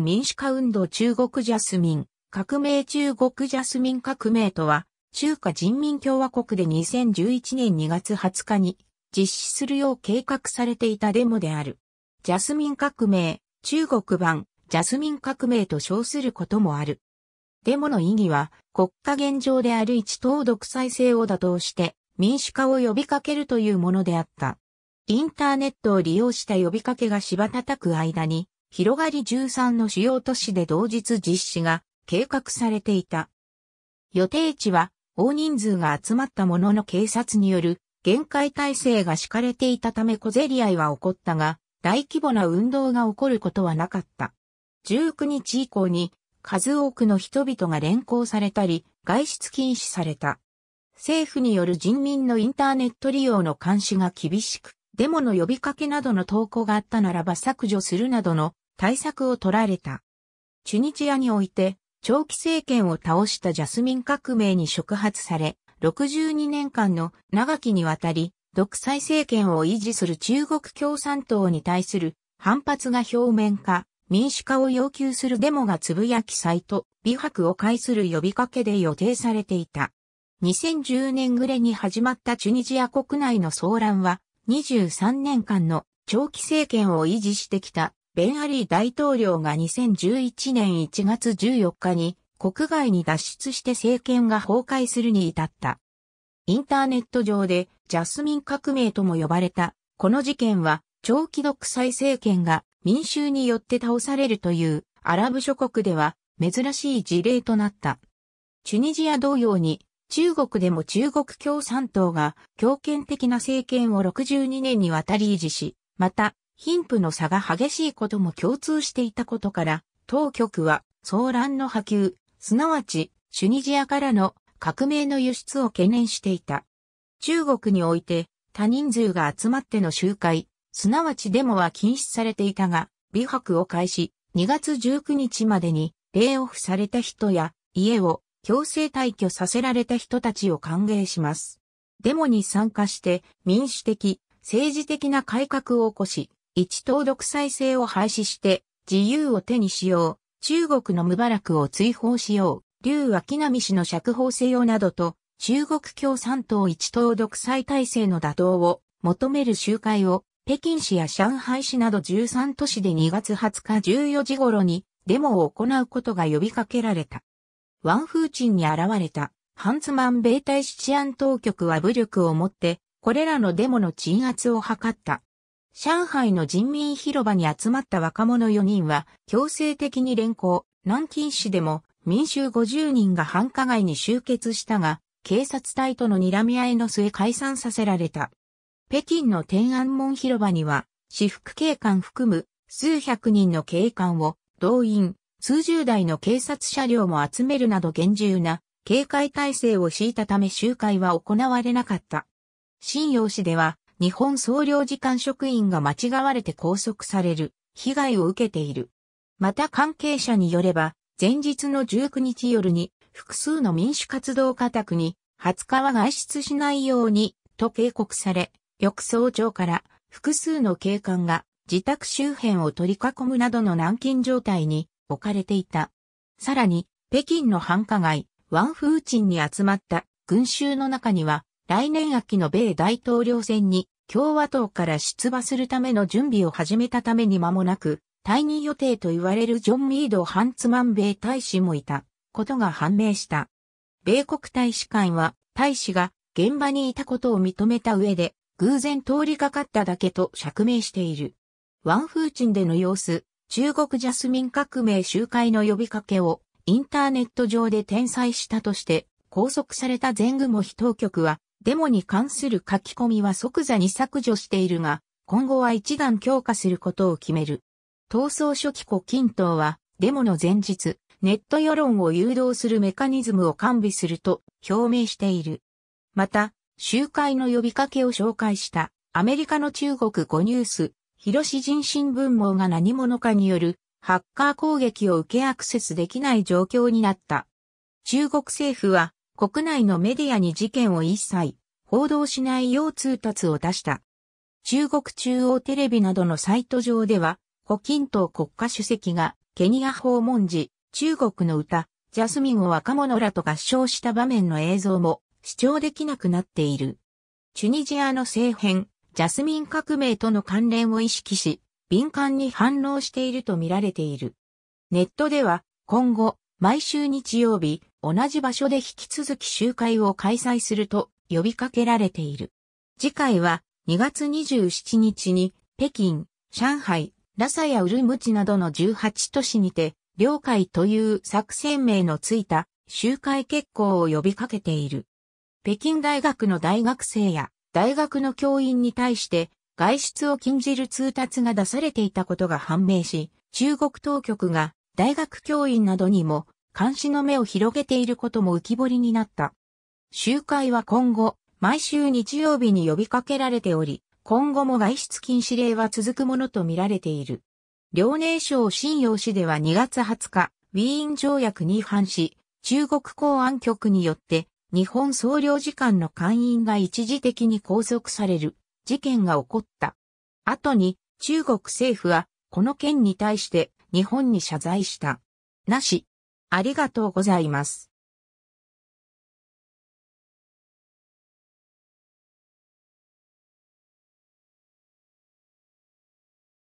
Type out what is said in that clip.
民主化運動中国ジャスミン、革命中国ジャスミン革命とは、中華人民共和国で2011年2月20日に実施するよう計画されていたデモである。ジャスミン革命、中国版、ジャスミン革命と称することもある。デモの意義は、国家現状である一党独裁制を打倒して民主化を呼びかけるというものであった。インターネットを利用した呼びかけが芝叩く間に、広がり13の主要都市で同日実施が計画されていた。予定地は大人数が集まったものの警察による限界体制が敷かれていたため小競り合いは起こったが、大規模な運動が起こることはなかった。19日以降に数多くの人々が連行されたり、外出禁止された。政府による人民のインターネット利用の監視が厳しく、デモの呼びかけなどの投稿があったならば削除するなどの対策を取られた。チュニジアにおいて、長期政権を倒したジャスミン革命に触発され、62年間の長きにわたり、独裁政権を維持する中国共産党に対する反発が表面化、民主化を要求するデモがつぶやきサイト、美白を介する呼びかけで予定されていた。2010年暮れに始まったチュニジア国内の騒乱は、23年間の長期政権を維持してきたベン・アリー大統領が2011年1月14日に国外に脱出して政権が崩壊するに至った。インターネット上でジャスミン革命とも呼ばれた、この事件は長期独裁政権が民衆によって倒されるというアラブ諸国では珍しい事例となった。チュニジア同様に中国でも中国共産党が強権的な政権を62年にわたり維持し、また貧富の差が激しいことも共通していたことから、当局は、騒乱の波及、すなわち、チュニジアからの革命の輸出を懸念していた。中国において、多人数が集まっての集会、すなわちデモは禁止されていたが、美白を開始、2月19日までに、レイオフされた人や、家を強制退去させられた人たちを歓迎します。デモに参加して、民主的、政治的な改革を起こし、一党独裁制を廃止して自由を手にしよう、中国の無バラクを追放しよう、劉脇並氏の釈放せよなどと、中国共産党一党独裁体制の打倒を求める集会を北京市や上海市など13都市で2月20日14時頃にデモを行うことが呼びかけられた。ワンフーチンに現れたハンツマン米大使治安当局は武力をもってこれらのデモの鎮圧を図った。上海の人民広場に集まった若者4人は強制的に連行、南京市でも民衆50人が繁華街に集結したが、警察隊との睨み合いの末解散させられた。北京の天安門広場には、私服警官含む数百人の警官を動員、数十台の警察車両も集めるなど厳重な警戒体制を敷いたため集会は行われなかった。新陽市では日本総領事館職員が間違われて拘束される被害を受けている。また関係者によれば、前日の19日夜に複数の民主活動家宅に20日は外出しないようにと警告され、翌早朝から複数の警官が自宅周辺を取り囲むなどの軟禁状態に置かれていた。さらに、北京の繁華街、ワンフーチンに集まった群衆の中には、来年秋の米大統領選に共和党から出馬するための準備を始めたために間もなく、退任予定と言われるジョン・ミード・ハンツマン米大使もいたことが判明した。米国大使館は大使が現場にいたことを認めた上で、偶然通りかかっただけと釈明している。ワンフーチンでの様子、中国ジャスミン革命集会の呼びかけをインターネット上で転載したとして拘束された前後も非当局はデモに関する書き込みは即座に削除しているが、今後は一段強化することを決める。闘争初期古錦東は、デモの前日、ネット世論を誘導するメカニズムを完備すると表明している。また、集会の呼びかけを紹介したアメリカの中国5ニュース、広市人新聞網が何者かによるハッカー攻撃を受けアクセスできない状況になった。中国政府は国内のメディアに事件を一切報道しないよう通達を出した。中国中央テレビなどのサイト上では、胡錦涛国家主席がケニア訪問時、中国の歌、ジャスミンを若者らと合唱した場面の映像も視聴できなくなっている。チュニジアの政変、ジャスミン革命との関連を意識し、敏感に反応していると見られている。ネットでは、今後、毎週日曜日、同じ場所で引き続き集会を開催すると呼びかけられている。次回は2月27日に北京、上海、ラサやウルムチなどの18都市にて、領海という作戦名のついた集会結構を呼びかけている。北京大学の大学生や大学の教員に対して外出を禁じる通達が出されていたことが判明し、中国当局が大学教員などにも監視の目を広げていることも浮き彫りになった。集会は今後、毎週日曜日に呼びかけられており、今後も外出禁止令は続くものとみられている。遼寧省信用市では2月20日、ウィーン条約に違反し、中国公安局によって、日本総領事館の官員が一時的に拘束される事件が起こった。後に中国政府はこの件に対して日本に謝罪した。なし、ありがとうございます。